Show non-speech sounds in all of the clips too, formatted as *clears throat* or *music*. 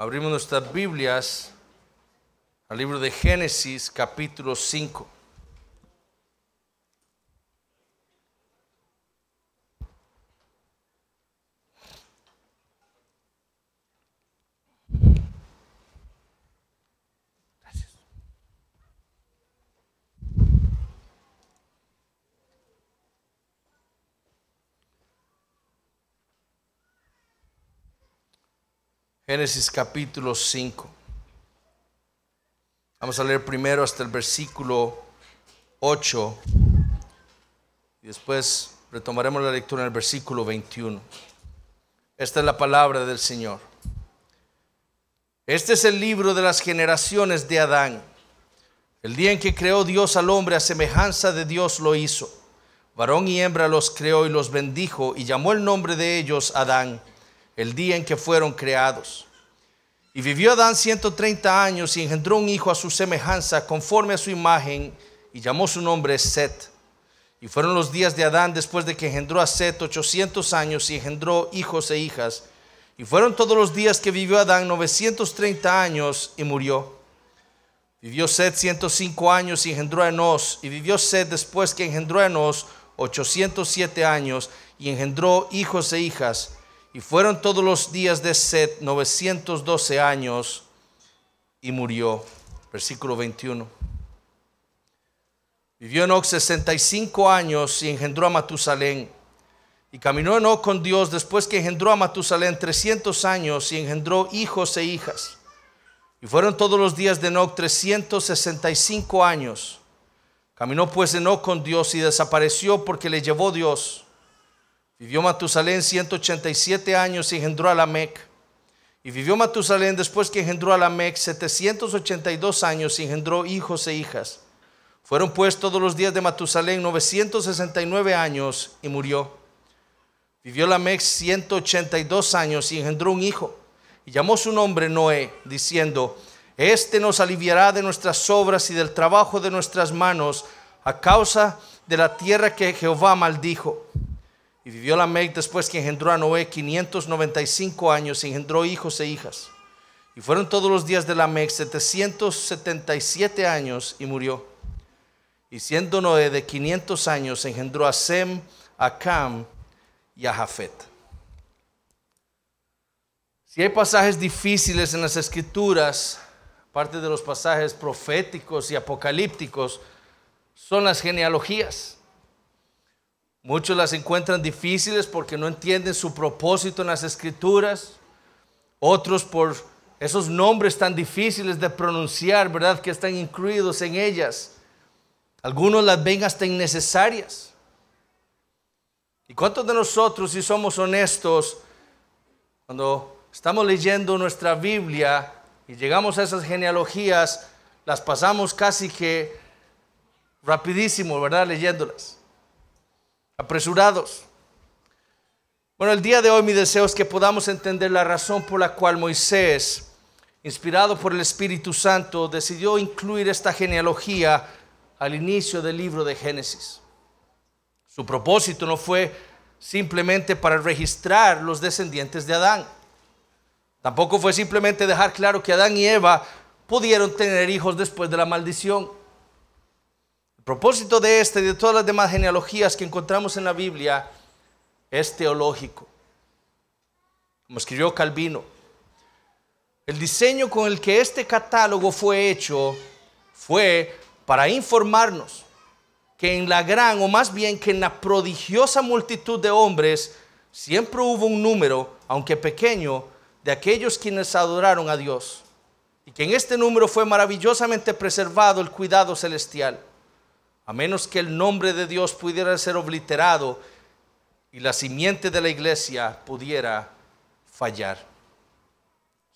Abrimos nuestras Biblias al libro de Génesis capítulo 5. Génesis capítulo 5. Vamos a leer primero hasta el versículo 8 y después retomaremos la lectura en el versículo 21. Esta es la palabra del Señor. Este es el libro de las generaciones de Adán. El día en que creó Dios al hombre a semejanza de Dios lo hizo. Varón y hembra los creó y los bendijo y llamó el nombre de ellos Adán, el día en que fueron creados. Y vivió Adán 130 años y engendró un hijo a su semejanza, conforme a su imagen, y llamó su nombre Set. Y fueron los días de Adán después de que engendró a Set 800 años y engendró hijos e hijas. Y fueron todos los días que vivió Adán 930 años y murió. Vivió Set 105 años y engendró a Enos. Y vivió Set después que engendró a Enos 807 años y engendró hijos e hijas. Y fueron todos los días de Set 912 años y murió. Versículo 21. Vivió Enoch 65 años y engendró a Matusalén. Y caminó Enoch con Dios después que engendró a Matusalén 300 años y engendró hijos e hijas. Y fueron todos los días de Enoch 365 años. Caminó pues Enoch con Dios y desapareció porque le llevó Dios. Vivió Matusalén 187 años y engendró a Lamec. Y vivió Matusalén después que engendró a Lamec 782 años y engendró hijos e hijas. Fueron pues todos los días de Matusalén 969 años y murió. Vivió Lamec 182 años y engendró un hijo. Y llamó su nombre Noé, diciendo, Este nos aliviará de nuestras obras y del trabajo de nuestras manos a causa de la tierra que Jehová maldijo. Y vivió Lamec después que engendró a Noé 595 años y engendró hijos e hijas. Y fueron todos los días de la Lamec 777 años y murió. Y siendo Noé de 500 años, engendró a Sem, a Cam y a Jafet. Si hay pasajes difíciles en las escrituras, parte de los pasajes proféticos y apocalípticos son las genealogías. Muchos las encuentran difíciles porque no entienden su propósito en las escrituras. Otros por esos nombres tan difíciles de pronunciar, ¿verdad? Que están incluidos en ellas. Algunos las ven hasta innecesarias. ¿Y cuántos de nosotros, si somos honestos, cuando estamos leyendo nuestra Biblia y llegamos a esas genealogías, las pasamos casi que rapidísimo, ¿verdad? Leyéndolas apresurados. Bueno, el día de hoy mi deseo es que podamos entender la razón por la cual Moisés, inspirado por el Espíritu Santo, decidió incluir esta genealogía al inicio del libro de Génesis. Su propósito no fue simplemente para registrar los descendientes de Adán. Tampoco fue simplemente dejar claro que Adán y Eva pudieron tener hijos después de la maldición propósito de este y de todas las demás genealogías que encontramos en la Biblia es teológico. Como escribió Calvino, el diseño con el que este catálogo fue hecho fue para informarnos que en la gran, o más bien que en la prodigiosa multitud de hombres, siempre hubo un número, aunque pequeño, de aquellos quienes adoraron a Dios. Y que en este número fue maravillosamente preservado el cuidado celestial a menos que el nombre de Dios pudiera ser obliterado y la simiente de la iglesia pudiera fallar.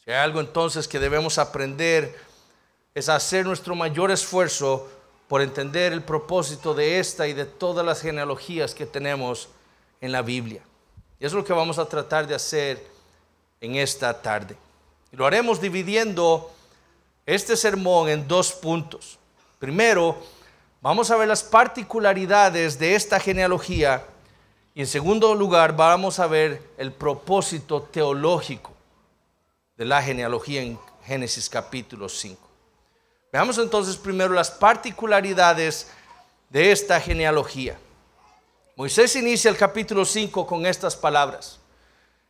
Si hay algo entonces que debemos aprender es hacer nuestro mayor esfuerzo por entender el propósito de esta y de todas las genealogías que tenemos en la Biblia. Y es lo que vamos a tratar de hacer en esta tarde. Y lo haremos dividiendo este sermón en dos puntos. Primero, Vamos a ver las particularidades de esta genealogía y en segundo lugar vamos a ver el propósito teológico de la genealogía en Génesis capítulo 5. Veamos entonces primero las particularidades de esta genealogía. Moisés inicia el capítulo 5 con estas palabras.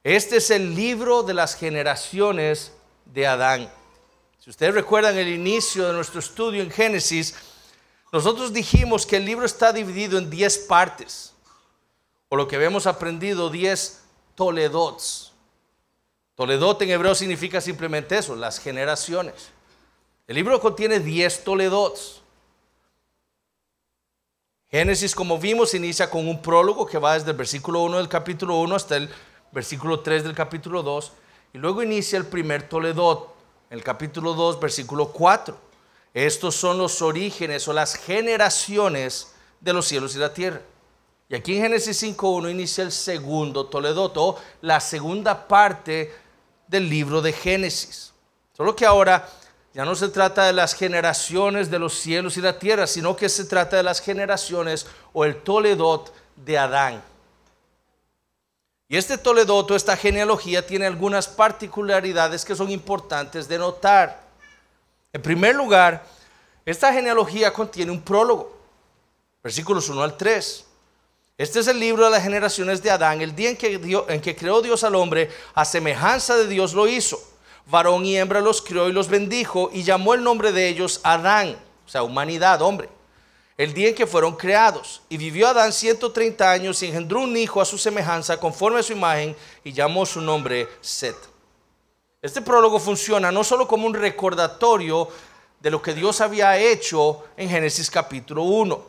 Este es el libro de las generaciones de Adán. Si ustedes recuerdan el inicio de nuestro estudio en Génesis, nosotros dijimos que el libro está dividido en 10 partes, o lo que habíamos aprendido, 10 toledots. Toledot en hebreo significa simplemente eso, las generaciones. El libro contiene 10 toledots. Génesis, como vimos, inicia con un prólogo que va desde el versículo 1 del capítulo 1 hasta el versículo 3 del capítulo 2, y luego inicia el primer toledot, el capítulo 2, versículo 4. Estos son los orígenes o las generaciones de los cielos y la tierra. Y aquí en Génesis 5.1 inicia el segundo Toledoto, la segunda parte del libro de Génesis. Solo que ahora ya no se trata de las generaciones de los cielos y la tierra, sino que se trata de las generaciones o el Toledot de Adán. Y este Toledoto, esta genealogía, tiene algunas particularidades que son importantes de notar. En primer lugar, esta genealogía contiene un prólogo, versículos 1 al 3. Este es el libro de las generaciones de Adán. El día en que, en que creó Dios al hombre, a semejanza de Dios lo hizo. Varón y hembra los crió y los bendijo y llamó el nombre de ellos Adán, o sea, humanidad, hombre. El día en que fueron creados. Y vivió Adán 130 años y engendró un hijo a su semejanza, conforme a su imagen, y llamó su nombre Set. Este prólogo funciona no solo como un recordatorio de lo que Dios había hecho en Génesis capítulo 1,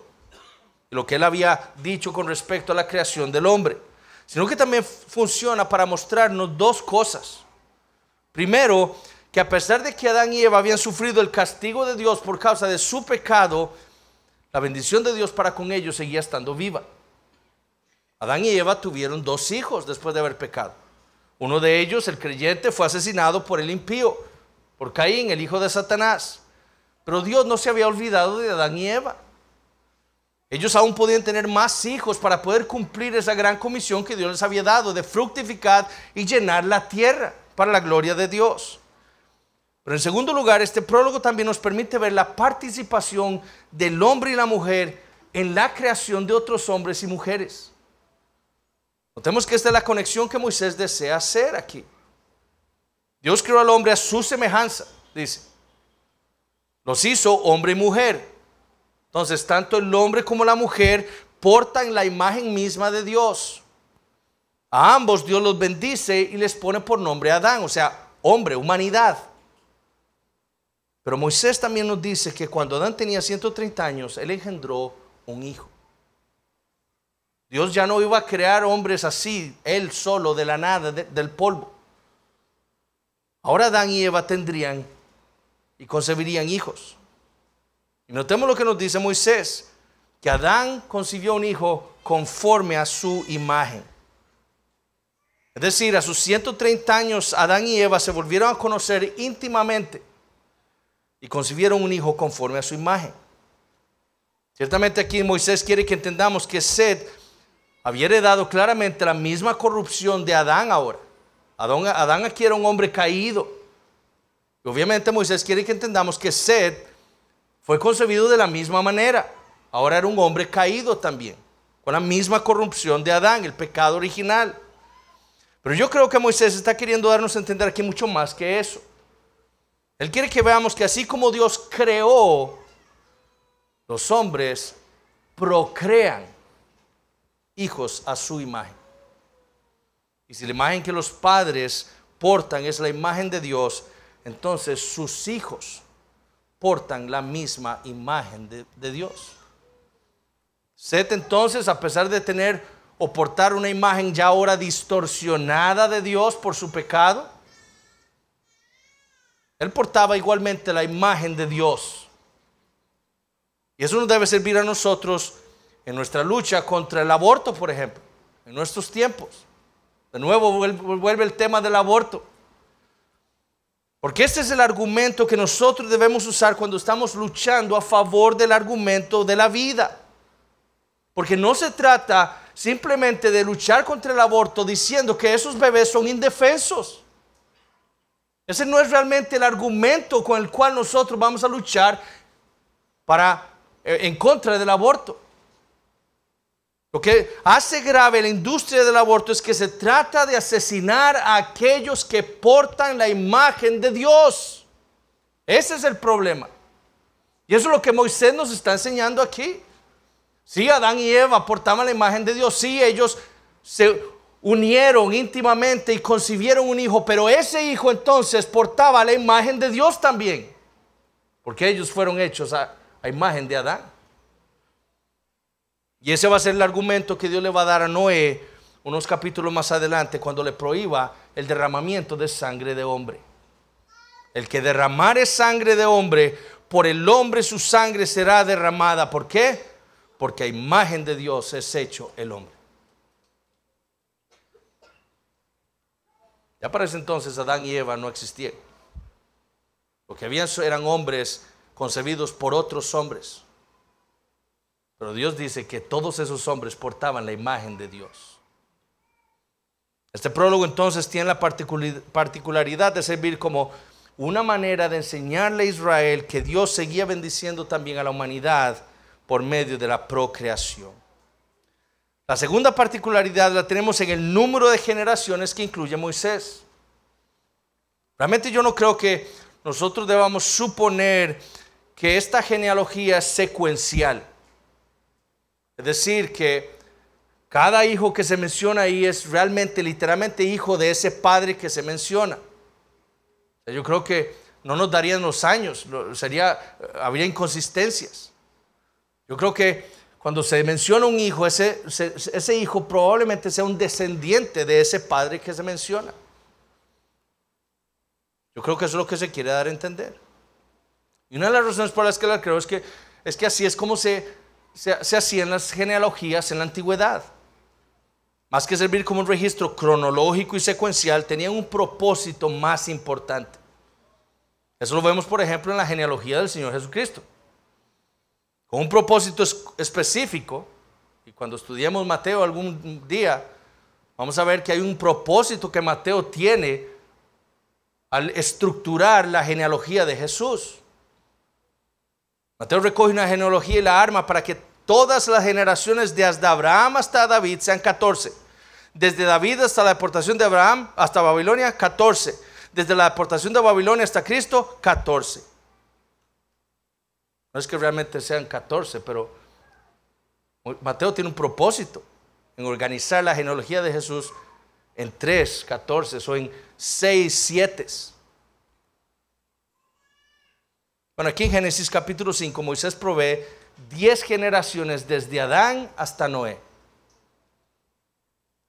lo que él había dicho con respecto a la creación del hombre, sino que también funciona para mostrarnos dos cosas. Primero, que a pesar de que Adán y Eva habían sufrido el castigo de Dios por causa de su pecado, la bendición de Dios para con ellos seguía estando viva. Adán y Eva tuvieron dos hijos después de haber pecado. Uno de ellos, el creyente, fue asesinado por el impío, por Caín, el hijo de Satanás. Pero Dios no se había olvidado de Adán y Eva. Ellos aún podían tener más hijos para poder cumplir esa gran comisión que Dios les había dado de fructificar y llenar la tierra para la gloria de Dios. Pero en segundo lugar, este prólogo también nos permite ver la participación del hombre y la mujer en la creación de otros hombres y mujeres. Notemos que esta es la conexión que Moisés desea hacer aquí. Dios creó al hombre a su semejanza, dice. Los hizo hombre y mujer. Entonces, tanto el hombre como la mujer portan la imagen misma de Dios. A ambos Dios los bendice y les pone por nombre Adán, o sea, hombre, humanidad. Pero Moisés también nos dice que cuando Adán tenía 130 años, él engendró un hijo. Dios ya no iba a crear hombres así, él solo, de la nada, del polvo. Ahora Adán y Eva tendrían y concebirían hijos. Y notemos lo que nos dice Moisés, que Adán concibió un hijo conforme a su imagen. Es decir, a sus 130 años, Adán y Eva se volvieron a conocer íntimamente y concibieron un hijo conforme a su imagen. Ciertamente aquí Moisés quiere que entendamos que Sed había heredado claramente la misma corrupción de Adán ahora. Adán, Adán aquí era un hombre caído. Y obviamente Moisés quiere que entendamos que Sed fue concebido de la misma manera. Ahora era un hombre caído también, con la misma corrupción de Adán, el pecado original. Pero yo creo que Moisés está queriendo darnos a entender aquí mucho más que eso. Él quiere que veamos que así como Dios creó, los hombres procrean hijos a su imagen. Y si la imagen que los padres portan es la imagen de Dios, entonces sus hijos portan la misma imagen de, Dios. set entonces, a pesar de tener o portar una imagen ya ahora distorsionada de Dios por su pecado, él portaba igualmente la imagen de Dios. Y eso nos debe servir a nosotros en nuestra lucha contra el aborto, por ejemplo, en nuestros tiempos. De nuevo vuelve el tema del aborto. Porque este es el argumento que nosotros debemos usar cuando estamos luchando a favor del argumento de la vida. Porque no se trata simplemente de luchar contra el aborto diciendo que esos bebés son indefensos. Ese no es realmente el argumento con el cual nosotros vamos a luchar para eh, en contra del aborto. Lo que hace grave la industria del aborto es que se trata de asesinar a aquellos que portan la imagen de Dios. Ese es el problema. Y eso es lo que Moisés nos está enseñando aquí. Sí, Adán y Eva portaban la imagen de Dios. Sí, ellos se unieron íntimamente y concibieron un hijo, pero ese hijo entonces portaba la imagen de Dios también, porque ellos fueron hechos a, a imagen de Adán. Y ese va a ser el argumento que Dios le va a dar a Noé unos capítulos más adelante cuando le prohíba el derramamiento de sangre de hombre. El que derramare sangre de hombre, por el hombre su sangre será derramada. ¿Por qué? Porque a imagen de Dios es hecho el hombre. Ya para ese entonces Adán y Eva no existían. Lo que habían eran hombres concebidos por otros hombres. Pero Dios dice que todos esos hombres portaban la imagen de Dios. Este prólogo entonces tiene la particularidad de servir como una manera de enseñarle a Israel que Dios seguía bendiciendo también a la humanidad por medio de la procreación. La segunda particularidad la tenemos en el número de generaciones que incluye Moisés. Realmente yo no creo que nosotros debamos suponer que esta genealogía es secuencial. Es decir, que cada hijo que se menciona ahí es realmente, literalmente hijo de ese padre que se menciona. Yo creo que no nos darían los años, sería, eh, habría inconsistencias. Yo creo que cuando se menciona un hijo, ese, ese hijo probablemente sea un descendiente de ese padre que se menciona. Yo creo que eso es lo que se quiere dar a entender. Y una de las razones por las que la creo es que, es que así es como se se, hacían las genealogías en la antigüedad. Más que servir como un registro cronológico y secuencial, tenían un propósito más importante. Eso lo vemos, por ejemplo, en la genealogía del Señor Jesucristo. Con un propósito específico, y cuando estudiemos Mateo algún día, vamos a ver que hay un propósito que Mateo tiene al estructurar la genealogía de Jesús. Mateo recoge una genealogía y la arma para que todas las generaciones de hasta Abraham hasta David sean 14. Desde David hasta la deportación de Abraham hasta Babilonia, 14. Desde la deportación de Babilonia hasta Cristo, 14. No es que realmente sean 14, pero Mateo tiene un propósito en organizar la genealogía de Jesús en 3, 14 o en 6, 7. Bueno, aquí en Génesis capítulo 5 Moisés provee 10 generaciones desde Adán hasta Noé.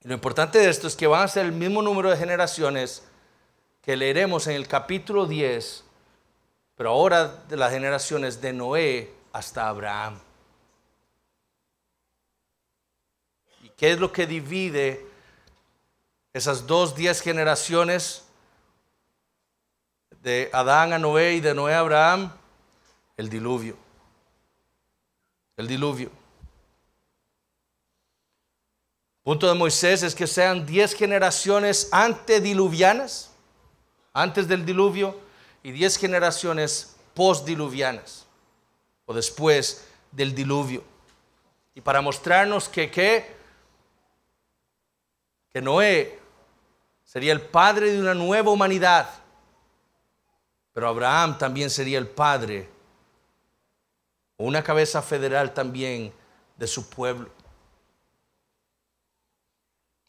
Y lo importante de esto es que van a ser el mismo número de generaciones que leeremos en el capítulo 10, pero ahora de las generaciones de Noé hasta Abraham. ¿Y qué es lo que divide esas dos diez generaciones? de Adán a Noé y de Noé a Abraham, el diluvio. El diluvio. Punto de Moisés es que sean diez generaciones antediluvianas, antes del diluvio, y diez generaciones postdiluvianas, o después del diluvio. Y para mostrarnos que, qué, que Noé sería el padre de una nueva humanidad, pero Abraham también sería el padre, o una cabeza federal también de su pueblo.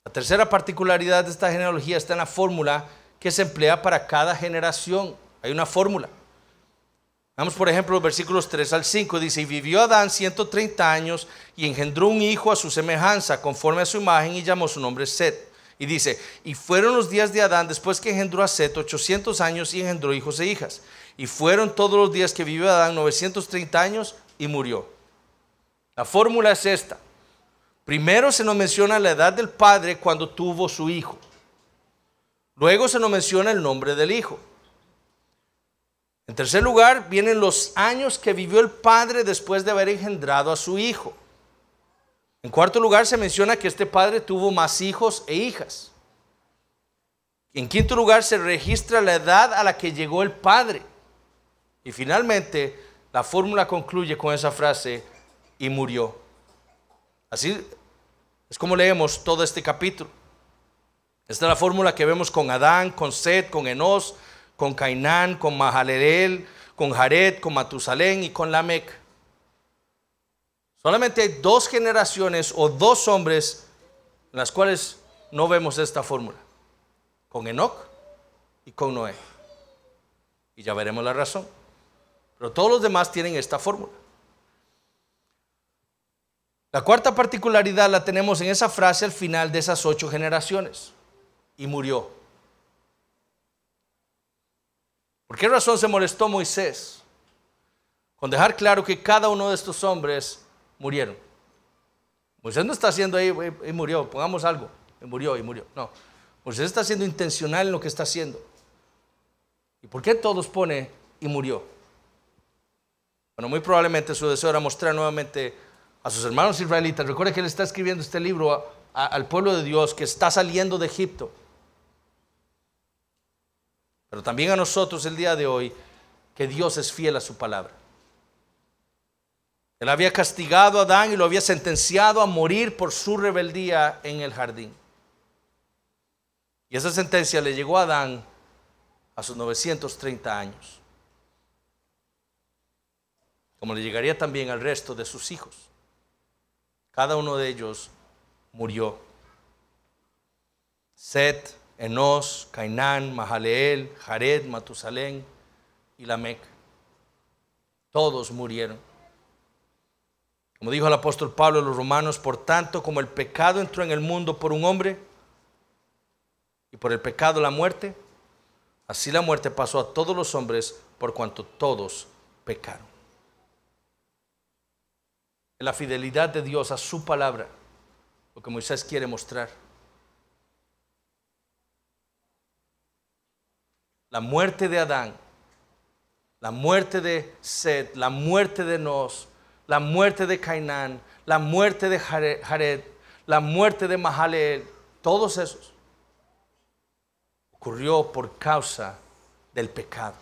La tercera particularidad de esta genealogía está en la fórmula que se emplea para cada generación. Hay una fórmula. Vamos por ejemplo los versículos 3 al 5. Dice, y vivió Adán 130 años y engendró un hijo a su semejanza, conforme a su imagen, y llamó su nombre Set. Y dice, y fueron los días de Adán después que engendró a Seth 800 años y engendró hijos e hijas. Y fueron todos los días que vivió Adán 930 años y murió. La fórmula es esta. Primero se nos menciona la edad del padre cuando tuvo su hijo. Luego se nos menciona el nombre del hijo. En tercer lugar, vienen los años que vivió el padre después de haber engendrado a su hijo. En cuarto lugar, se menciona que este padre tuvo más hijos e hijas. En quinto lugar, se registra la edad a la que llegó el padre. Y finalmente, la fórmula concluye con esa frase, y murió. Así es como leemos todo este capítulo. Esta es la fórmula que vemos con Adán, con Seth, con Enos, con Cainán, con Mahalerel, con Jared, con Matusalén y con Lamec. Solamente hay dos generaciones o dos hombres en las cuales no vemos esta fórmula, con Enoch y con Noé. Y ya veremos la razón. Pero todos los demás tienen esta fórmula. La cuarta particularidad la tenemos en esa frase al final de esas ocho generaciones. Y murió. ¿Por qué razón se molestó Moisés? Con dejar claro que cada uno de estos hombres murieron. Moisés no está haciendo ahí, y murió, pongamos algo, y murió, y murió. No, Moisés está siendo intencional en lo que está haciendo. ¿Y por qué todos pone y murió? Bueno, muy probablemente su deseo era mostrar nuevamente a sus hermanos israelitas. Recuerda que él está escribiendo este libro al pueblo de Dios que está saliendo de Egipto. Pero también a nosotros el día de hoy, que Dios es fiel a su palabra. Él había castigado a Adán y lo había sentenciado a morir por su rebeldía en el jardín. Y esa sentencia le llegó a Adán a sus 930 años, como le llegaría también al resto de sus hijos. Cada uno de ellos murió. Set, Enos, Cainán, Mahaleel, Jared, Matusalén y Lamec. Todos murieron. Como dijo el apóstol Pablo a los romanos, por tanto, como el pecado entró en el mundo por un hombre y por el pecado la muerte, así la muerte pasó a todos los hombres por cuanto todos pecaron. La fidelidad de Dios a su palabra, lo que Moisés quiere mostrar. La muerte de Adán, la muerte de Seth, la muerte de Nos, la muerte de Cainán, la muerte de Jared, la muerte de Mahalel todos esos ocurrió por causa del pecado.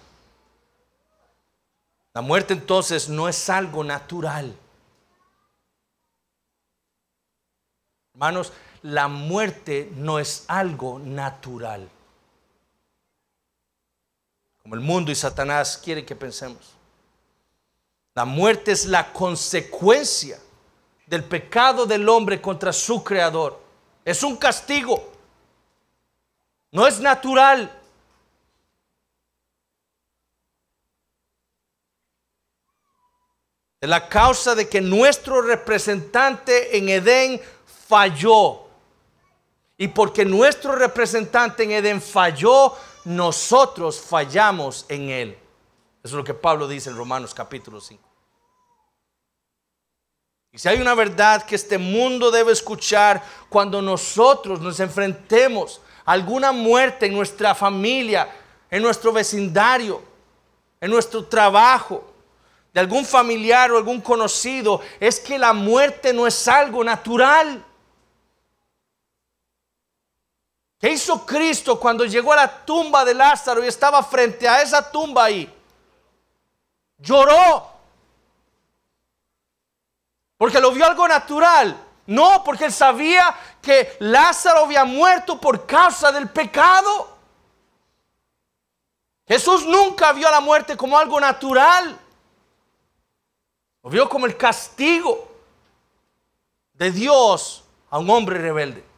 La muerte entonces no es algo natural. Hermanos, la muerte no es algo natural. Como el mundo y Satanás quieren que pensemos. La muerte es la consecuencia del pecado del hombre contra su creador. Es un castigo. No es natural. Es la causa de que nuestro representante en Edén falló. Y porque nuestro representante en Edén falló, nosotros fallamos en él. Eso es lo que Pablo dice en Romanos capítulo 5. Y si hay una verdad que este mundo debe escuchar cuando nosotros nos enfrentemos a alguna muerte en nuestra familia, en nuestro vecindario, en nuestro trabajo, de algún familiar o algún conocido, es que la muerte no es algo natural. ¿Qué hizo Cristo cuando llegó a la tumba de Lázaro y estaba frente a esa tumba ahí? Lloró. Porque lo vio algo natural. No, porque él sabía que Lázaro había muerto por causa del pecado. Jesús nunca vio a la muerte como algo natural. Lo vio como el castigo de Dios a un hombre rebelde.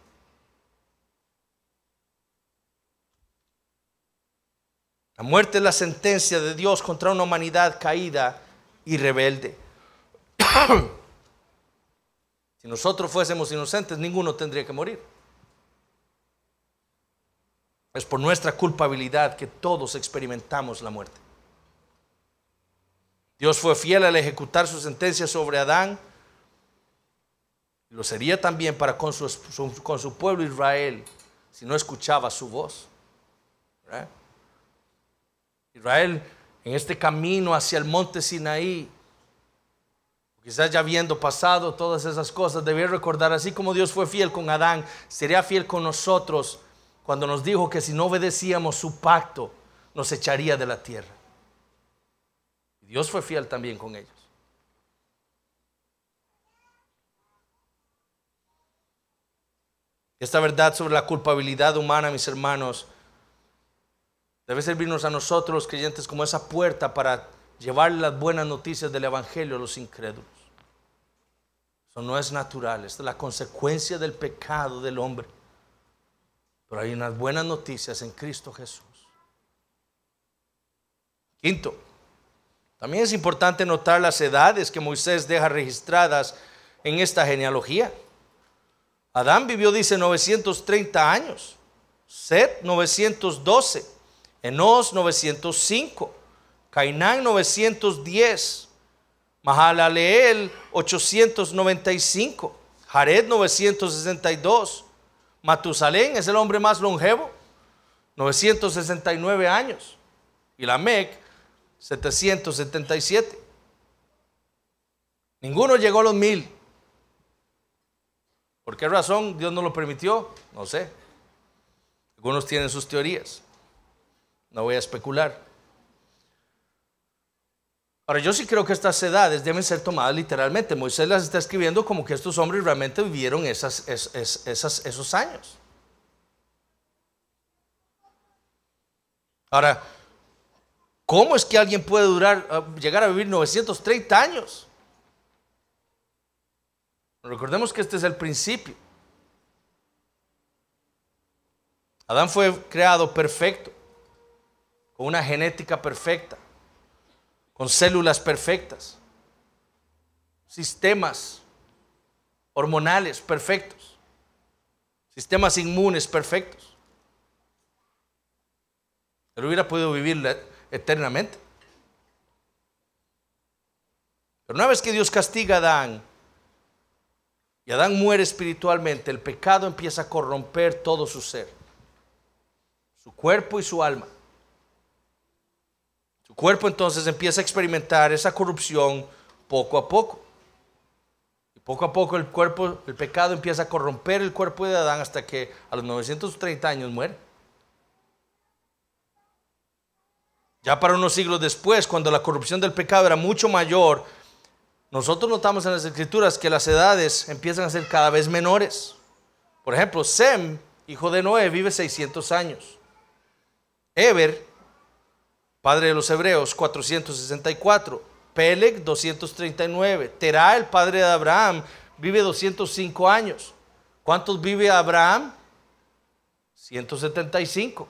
La muerte es la sentencia de Dios contra una humanidad caída y rebelde. *clears throat* si nosotros fuésemos inocentes, ninguno tendría que morir. Es por nuestra culpabilidad que todos experimentamos la muerte. Dios fue fiel al ejecutar su sentencia sobre Adán. Lo sería también para con su, su pueblo Israel si no escuchaba su voz. Israel en este camino hacia el monte Sinaí, quizás ya habiendo pasado todas esas cosas, debía recordar, así como Dios fue fiel con Adán, sería fiel con nosotros cuando nos dijo que si no obedecíamos su pacto, nos echaría de la tierra. Dios fue fiel también con ellos. Esta verdad sobre la culpabilidad humana, mis hermanos, Debe servirnos a nosotros los creyentes como esa puerta para llevar las buenas noticias del Evangelio a los incrédulos. Eso no es natural, es la consecuencia del pecado del hombre. Pero hay unas buenas noticias en Cristo Jesús. Quinto, también es importante notar las edades que Moisés deja registradas en esta genealogía. Adán vivió, dice, 930 años, Seth 912. Enos 905, Cainán 910, Mahalaleel 895, Jared 962, Matusalén es el hombre más longevo, 969 años, y Lamec 777. Ninguno llegó a los mil. ¿Por qué razón Dios no lo permitió? No sé. Algunos tienen sus teorías. No voy a especular. Ahora, yo sí creo que estas edades deben ser tomadas literalmente. Moisés las está escribiendo como que estos hombres realmente vivieron esos años. Ahora, ¿cómo es que alguien puede durar, ah, llegar a vivir 930 años? Recordemos que este es el principio. Adán fue creado perfecto con una genética perfecta, con células perfectas, sistemas hormonales perfectos, sistemas inmunes perfectos. Él hubiera podido vivir eternamente. Pero una vez que Dios castiga a Adán y Adán muere espiritualmente, el pecado empieza a corromper todo su ser, su cuerpo y su alma cuerpo entonces empieza a experimentar esa corrupción poco a poco. Y poco a poco el cuerpo, el pecado empieza a corromper el cuerpo de Adán hasta que a los 930 años muere. Ya para unos siglos después, cuando la corrupción del pecado era mucho mayor, nosotros notamos en las escrituras que las edades empiezan a ser cada vez menores. Por ejemplo, Sem, hijo de Noé, vive 600 años. Eber padre de los hebreos, 464, Peleg, 239, Terá, el padre de Abraham, vive 205 años. ¿Cuántos vive Abraham? 175.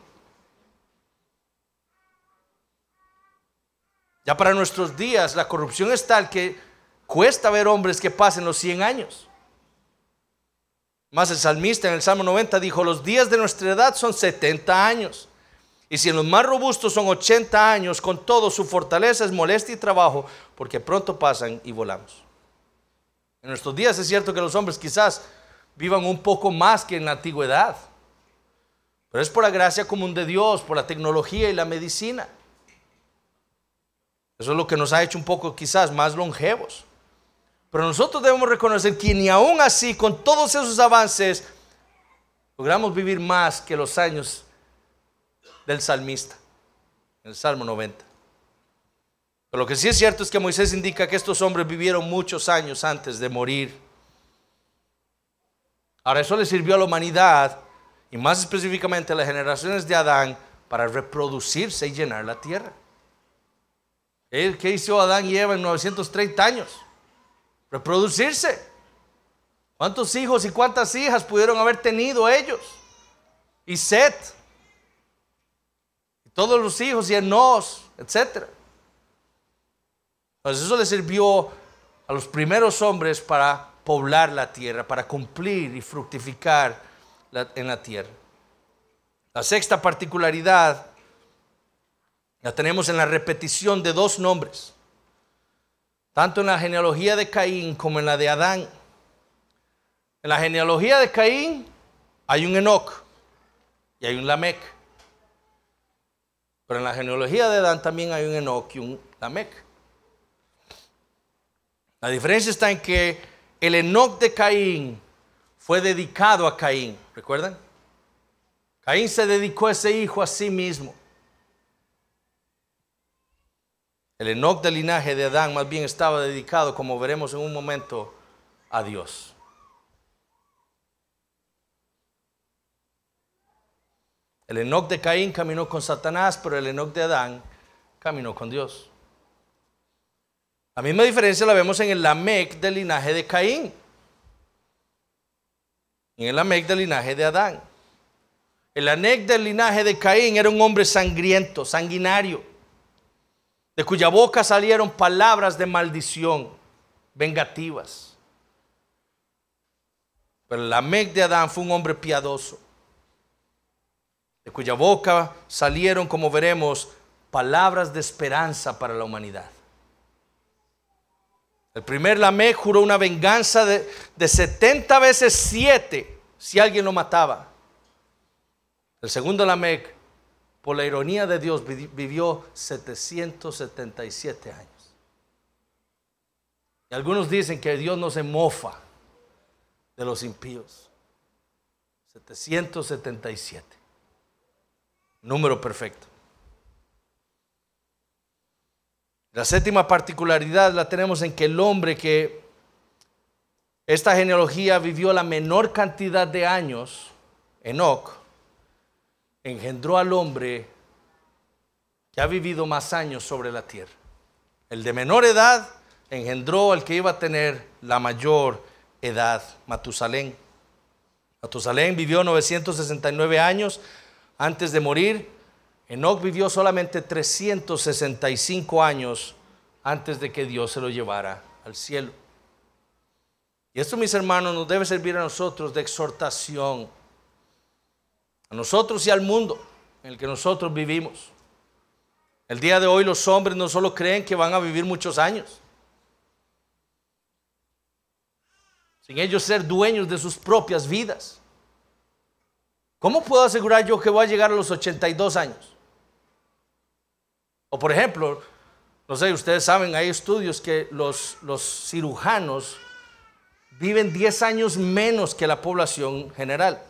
Ya para nuestros días la corrupción es tal que cuesta ver hombres que pasen los 100 años. Más el salmista en el Salmo 90 dijo, los días de nuestra edad son 70 años. Y si en los más robustos son 80 años, con todo su fortaleza es molestia y trabajo, porque pronto pasan y volamos. En nuestros días es cierto que los hombres quizás vivan un poco más que en la antigüedad, pero es por la gracia común de Dios, por la tecnología y la medicina. Eso es lo que nos ha hecho un poco quizás más longevos. Pero nosotros debemos reconocer que ni aún así, con todos esos avances, logramos vivir más que los años del salmista, el Salmo 90. Pero lo que sí es cierto es que Moisés indica que estos hombres vivieron muchos años antes de morir. Ahora eso le sirvió a la humanidad y más específicamente a las generaciones de Adán para reproducirse y llenar la tierra. ¿Qué hizo Adán y Eva en 930 años? Reproducirse. ¿Cuántos hijos y cuántas hijas pudieron haber tenido ellos? Y Set, todos los hijos y nos, etc. Entonces eso le sirvió a los primeros hombres para poblar la tierra, para cumplir y fructificar en la tierra. La sexta particularidad la tenemos en la repetición de dos nombres, tanto en la genealogía de Caín como en la de Adán. En la genealogía de Caín hay un Enoch y hay un Lamec. Pero en la genealogía de Adán también hay un Enoch y un Lamec. La diferencia está en que el Enoch de Caín fue dedicado a Caín. ¿Recuerdan? Caín se dedicó a ese hijo a sí mismo. El Enoch del linaje de Adán más bien estaba dedicado, como veremos en un momento, a Dios. El Enoch de Caín caminó con Satanás, pero el Enoch de Adán caminó con Dios. La misma diferencia la vemos en el Lamec del linaje de Caín. En el Lamec del linaje de Adán. El Lamec del linaje de Caín era un hombre sangriento, sanguinario, de cuya boca salieron palabras de maldición, vengativas. Pero el Lamec de Adán fue un hombre piadoso de cuya boca salieron, como veremos, palabras de esperanza para la humanidad. El primer Lamec juró una venganza de, de 70 veces 7 si alguien lo mataba. El segundo Lamec, por la ironía de Dios, vivió 777 años. Y algunos dicen que Dios no se mofa de los impíos. 777 número perfecto. La séptima particularidad la tenemos en que el hombre que esta genealogía vivió la menor cantidad de años, Enoch, engendró al hombre que ha vivido más años sobre la tierra. El de menor edad engendró al que iba a tener la mayor edad, Matusalén. Matusalén vivió 969 años antes de morir, Enoch vivió solamente 365 años antes de que Dios se lo llevara al cielo. Y esto, mis hermanos, nos debe servir a nosotros de exhortación, a nosotros y al mundo en el que nosotros vivimos. El día de hoy los hombres no solo creen que van a vivir muchos años, sin ellos ser dueños de sus propias vidas. ¿Cómo puedo asegurar yo que voy a llegar a los 82 años? O por ejemplo, no sé, ustedes saben, hay estudios que los, los cirujanos viven 10 años menos que la población general.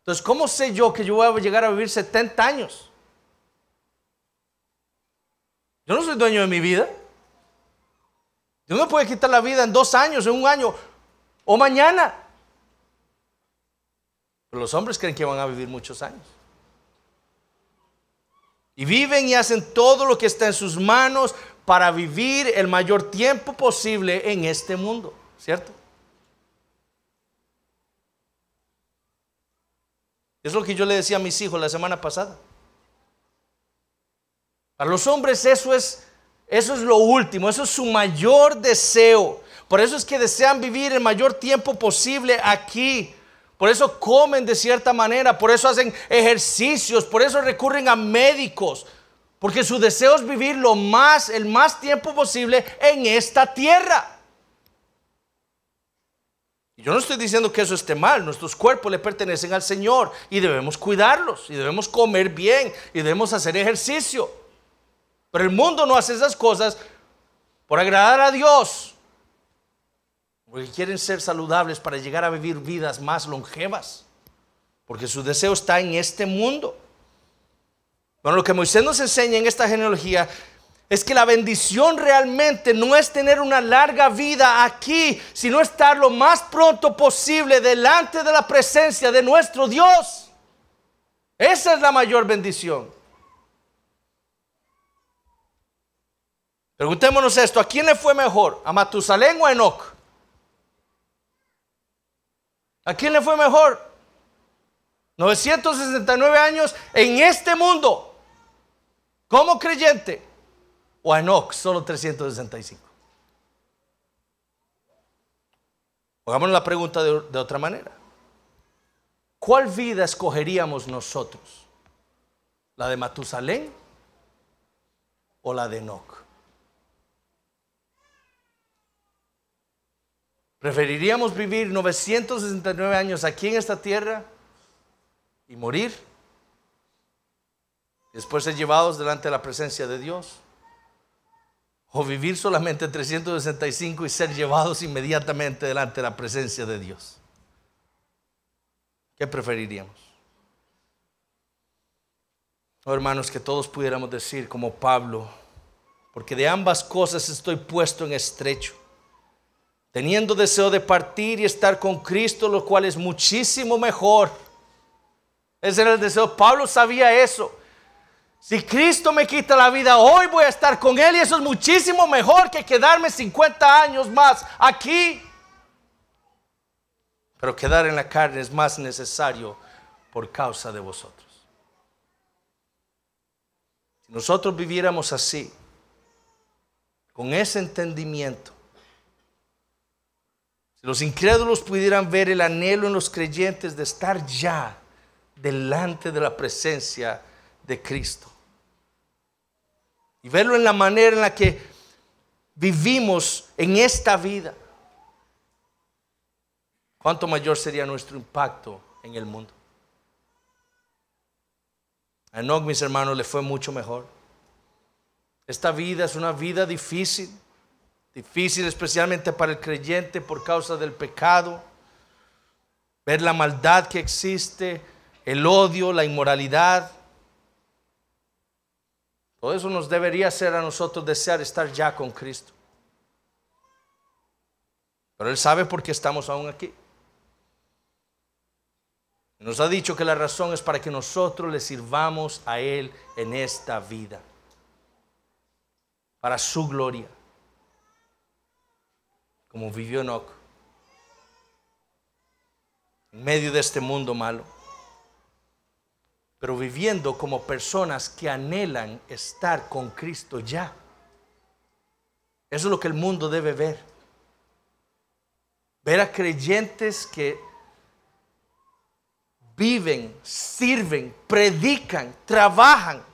Entonces, ¿cómo sé yo que yo voy a llegar a vivir 70 años? Yo no soy dueño de mi vida. no me puedo quitar la vida en dos años, en un año o mañana. Pero los hombres creen que van a vivir muchos años. Y viven y hacen todo lo que está en sus manos para vivir el mayor tiempo posible en este mundo, ¿cierto? Es lo que yo le decía a mis hijos la semana pasada. Para los hombres eso es, eso es lo último, eso es su mayor deseo. Por eso es que desean vivir el mayor tiempo posible aquí por eso comen de cierta manera, por eso hacen ejercicios, por eso recurren a médicos, porque su deseo es vivir lo más, el más tiempo posible en esta tierra. Yo no estoy diciendo que eso esté mal, nuestros cuerpos le pertenecen al Señor y debemos cuidarlos y debemos comer bien y debemos hacer ejercicio. Pero el mundo no hace esas cosas por agradar a Dios, porque quieren ser saludables para llegar a vivir vidas más longevas, porque su deseo está en este mundo. Bueno, lo que Moisés nos enseña en esta genealogía es que la bendición realmente no es tener una larga vida aquí, sino estar lo más pronto posible delante de la presencia de nuestro Dios. Esa es la mayor bendición. Preguntémonos esto, ¿a quién le fue mejor? ¿A Matusalén o a Enoch? ¿A quién le fue mejor? 969 años en este mundo como creyente o a Enoch solo 365. Hagamos la pregunta de, de otra manera. ¿Cuál vida escogeríamos nosotros? ¿La de Matusalén o la de Enoch? ¿Preferiríamos vivir 969 años aquí en esta tierra y morir? Después ser llevados delante de la presencia de Dios. O vivir solamente 365 y ser llevados inmediatamente delante de la presencia de Dios. ¿Qué preferiríamos? Oh, hermanos, que todos pudiéramos decir como Pablo, porque de ambas cosas estoy puesto en estrecho teniendo deseo de partir y estar con Cristo, lo cual es muchísimo mejor. Ese era el deseo. Pablo sabía eso. Si Cristo me quita la vida, hoy voy a estar con Él y eso es muchísimo mejor que quedarme 50 años más aquí. Pero quedar en la carne es más necesario por causa de vosotros. Si nosotros viviéramos así, con ese entendimiento, si los incrédulos pudieran ver el anhelo en los creyentes de estar ya delante de la presencia de Cristo. Y verlo en la manera en la que vivimos en esta vida. ¿Cuánto mayor sería nuestro impacto en el mundo? A Enoch, mis hermanos, le fue mucho mejor. Esta vida es una vida difícil difícil especialmente para el creyente por causa del pecado, ver la maldad que existe, el odio, la inmoralidad. Todo eso nos debería hacer a nosotros desear estar ya con Cristo. Pero Él sabe por qué estamos aún aquí. Nos ha dicho que la razón es para que nosotros le sirvamos a Él en esta vida, para su gloria como vivió Enoch, en medio de este mundo malo, pero viviendo como personas que anhelan estar con Cristo ya. Eso es lo que el mundo debe ver. Ver a creyentes que viven, sirven, predican, trabajan,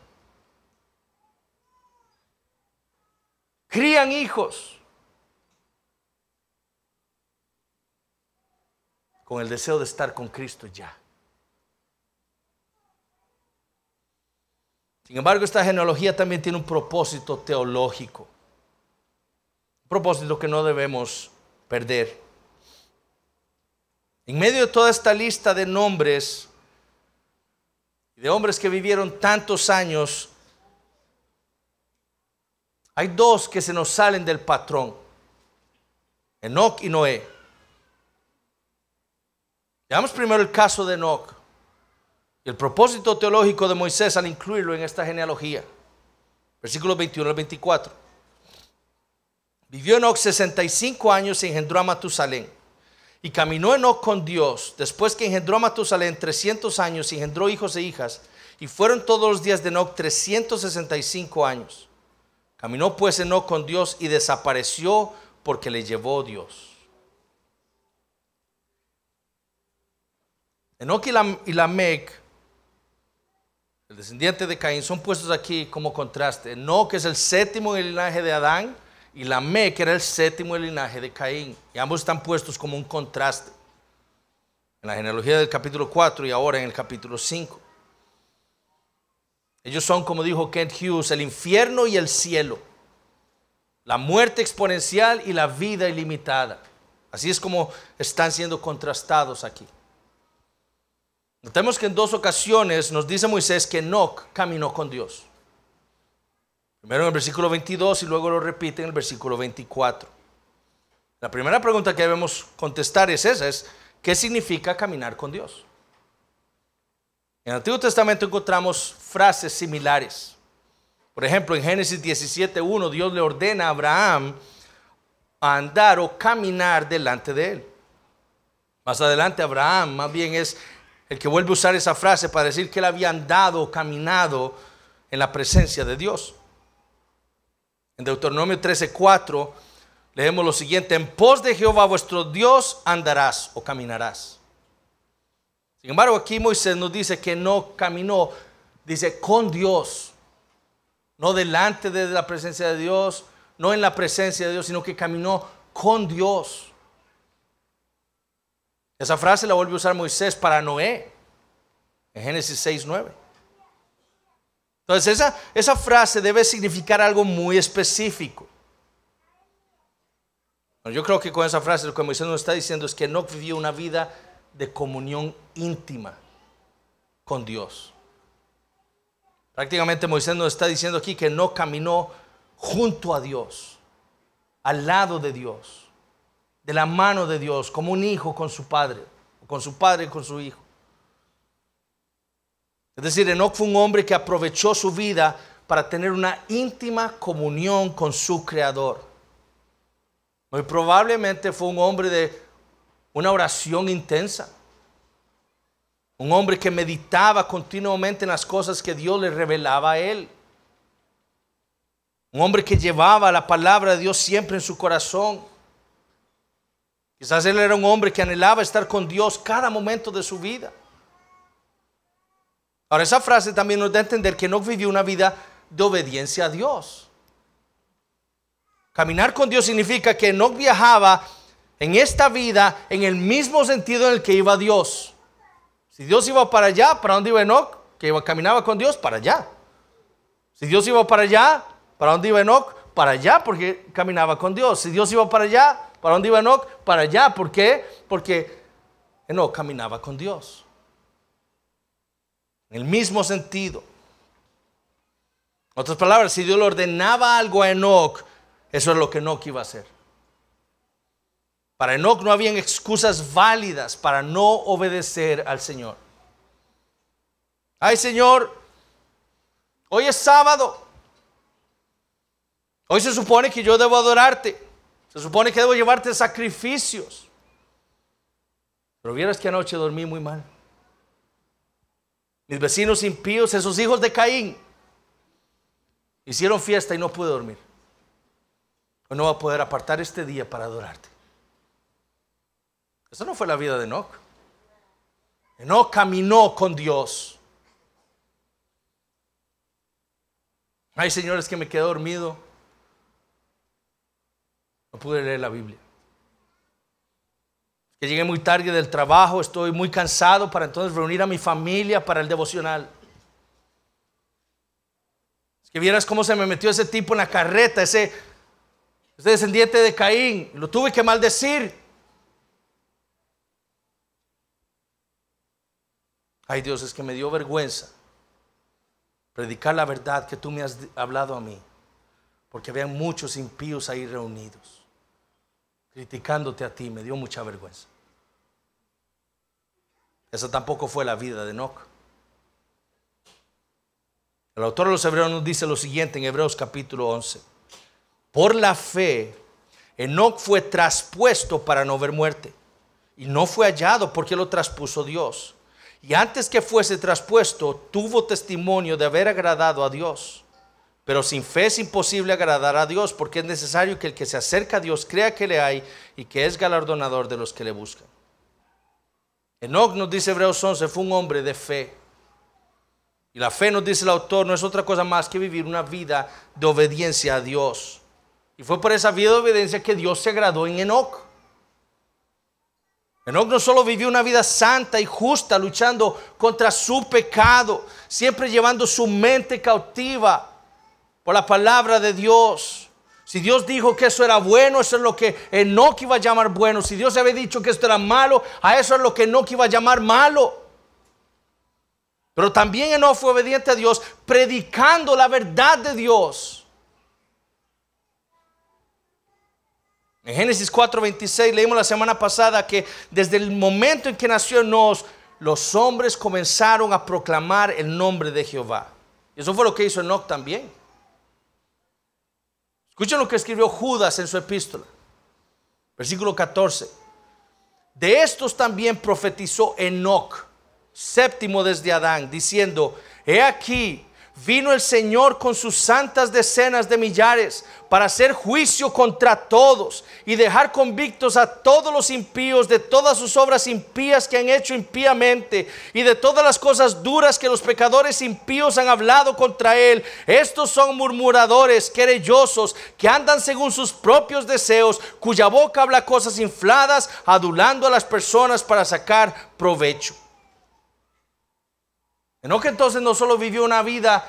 crían hijos con el deseo de estar con Cristo ya. Sin embargo, esta genealogía también tiene un propósito teológico, un propósito que no debemos perder. En medio de toda esta lista de nombres, de hombres que vivieron tantos años, hay dos que se nos salen del patrón, Enoch y Noé. Veamos primero el caso de Enoch y el propósito teológico de Moisés al incluirlo en esta genealogía. Versículos 21 al 24. Vivió Enoch 65 años y engendró a Matusalén. Y caminó Enoch con Dios después que engendró a Matusalén 300 años y engendró hijos e hijas. Y fueron todos los días de Enoch 365 años. Caminó pues Enoch con Dios y desapareció porque le llevó Dios. Enoch y, la, y el descendiente de Caín, son puestos aquí como contraste. Enoch es el séptimo en el linaje de Adán y Lamec era el séptimo en el linaje de Caín. Y ambos están puestos como un contraste en la genealogía del capítulo 4 y ahora en el capítulo 5. Ellos son, como dijo Kent Hughes, el infierno y el cielo, la muerte exponencial y la vida ilimitada. Así es como están siendo contrastados aquí. Notemos que en dos ocasiones nos dice Moisés que Enoch caminó con Dios. Primero en el versículo 22 y luego lo repite en el versículo 24. La primera pregunta que debemos contestar es esa, ¿qué significa caminar con Dios? En el Antiguo Testamento encontramos frases similares. Por ejemplo, en Génesis 17.1 Dios le ordena a Abraham a andar o caminar delante de él. Más adelante Abraham más bien es el que vuelve a usar esa frase para decir que él había andado o caminado en la presencia de Dios. En Deuteronomio 13:4 leemos lo siguiente, en pos de Jehová vuestro Dios andarás o caminarás. Sin embargo, aquí Moisés nos dice que no caminó, dice con Dios, no delante de la presencia de Dios, no en la presencia de Dios, sino que caminó con Dios. Esa frase la vuelve a usar Moisés para Noé en Génesis 6, 9. Entonces esa, esa frase debe significar algo muy específico. Yo creo que con esa frase lo que Moisés nos está diciendo es que no vivió una vida de comunión íntima con Dios. Prácticamente Moisés nos está diciendo aquí que no caminó junto a Dios, al lado de Dios de la mano de Dios, como un hijo con su padre, con su padre y con su hijo. Es decir, Enoch fue un hombre que aprovechó su vida para tener una íntima comunión con su creador. Muy probablemente fue un hombre de una oración intensa. Un hombre que meditaba continuamente en las cosas que Dios le revelaba a él. Un hombre que llevaba la palabra de Dios siempre en su corazón. Quizás él era un hombre que anhelaba estar con Dios cada momento de su vida. Ahora, esa frase también nos da a entender que Enoch vivió una vida de obediencia a Dios. Caminar con Dios significa que Enoch viajaba en esta vida en el mismo sentido en el que iba Dios. Si Dios iba para allá, ¿para dónde iba Enoch? Que caminaba con Dios, para allá. Si Dios iba para allá, ¿para dónde iba Enoch? Para allá, porque caminaba con Dios. Si Dios iba para allá, ¿Para dónde iba Enoch? Para allá. ¿Por qué? Porque Enoch caminaba con Dios. En el mismo sentido. En otras palabras, si Dios le ordenaba algo a Enoch, eso es lo que Enoch iba a hacer. Para Enoch no habían excusas válidas para no obedecer al Señor. Ay Señor, hoy es sábado. Hoy se supone que yo debo adorarte. Se supone que debo llevarte sacrificios. Pero vieras que anoche dormí muy mal. Mis vecinos impíos, esos hijos de Caín, hicieron fiesta y no pude dormir. no va a poder apartar este día para adorarte. Esa no fue la vida de Enoch. Enoch caminó con Dios. Hay señores que me quedé dormido pude leer la Biblia. Que llegué muy tarde del trabajo, estoy muy cansado para entonces reunir a mi familia para el devocional. Es que vieras cómo se me metió ese tipo en la carreta, ese, descendiente de Caín. Lo tuve que maldecir. Ay Dios, es que me dio vergüenza predicar la verdad que tú me has hablado a mí, porque había muchos impíos ahí reunidos criticándote a ti. Me dio mucha vergüenza. Esa tampoco fue la vida de Enoch. El autor de los Hebreos nos dice lo siguiente en Hebreos capítulo 11. Por la fe, Enoch fue traspuesto para no ver muerte. Y no fue hallado porque lo traspuso Dios. Y antes que fuese traspuesto, tuvo testimonio de haber agradado a Dios. Pero sin fe es imposible agradar a Dios porque es necesario que el que se acerca a Dios crea que le hay y que es galardonador de los que le buscan. Enoch nos dice Hebreos 11, fue un hombre de fe. Y la fe, nos dice el autor, no es otra cosa más que vivir una vida de obediencia a Dios. Y fue por esa vida de obediencia que Dios se agradó en Enoch. Enoch no solo vivió una vida santa y justa, luchando contra su pecado, siempre llevando su mente cautiva por la palabra de Dios. Si Dios dijo que eso era bueno, eso es lo que Enoch iba a llamar bueno. Si Dios había dicho que esto era malo, a eso es lo que Enoch iba a llamar malo. Pero también Enoch fue obediente a Dios, predicando la verdad de Dios. En Génesis 4:26 leímos la semana pasada que desde el momento en que nació Enoch los hombres comenzaron a proclamar el nombre de Jehová. Y eso fue lo que hizo Enoch también. Escuchen lo que escribió Judas en su epístola, versículo 14. De estos también profetizó Enoch séptimo desde Adán, diciendo, he aquí vino el Señor con sus santas decenas de millares para hacer juicio contra todos y dejar convictos a todos los impíos de todas sus obras impías que han hecho impíamente y de todas las cosas duras que los pecadores impíos han hablado contra él. Estos son murmuradores, querellosos, que andan según sus propios deseos, cuya boca habla cosas infladas, adulando a las personas para sacar provecho que entonces no solo vivió una vida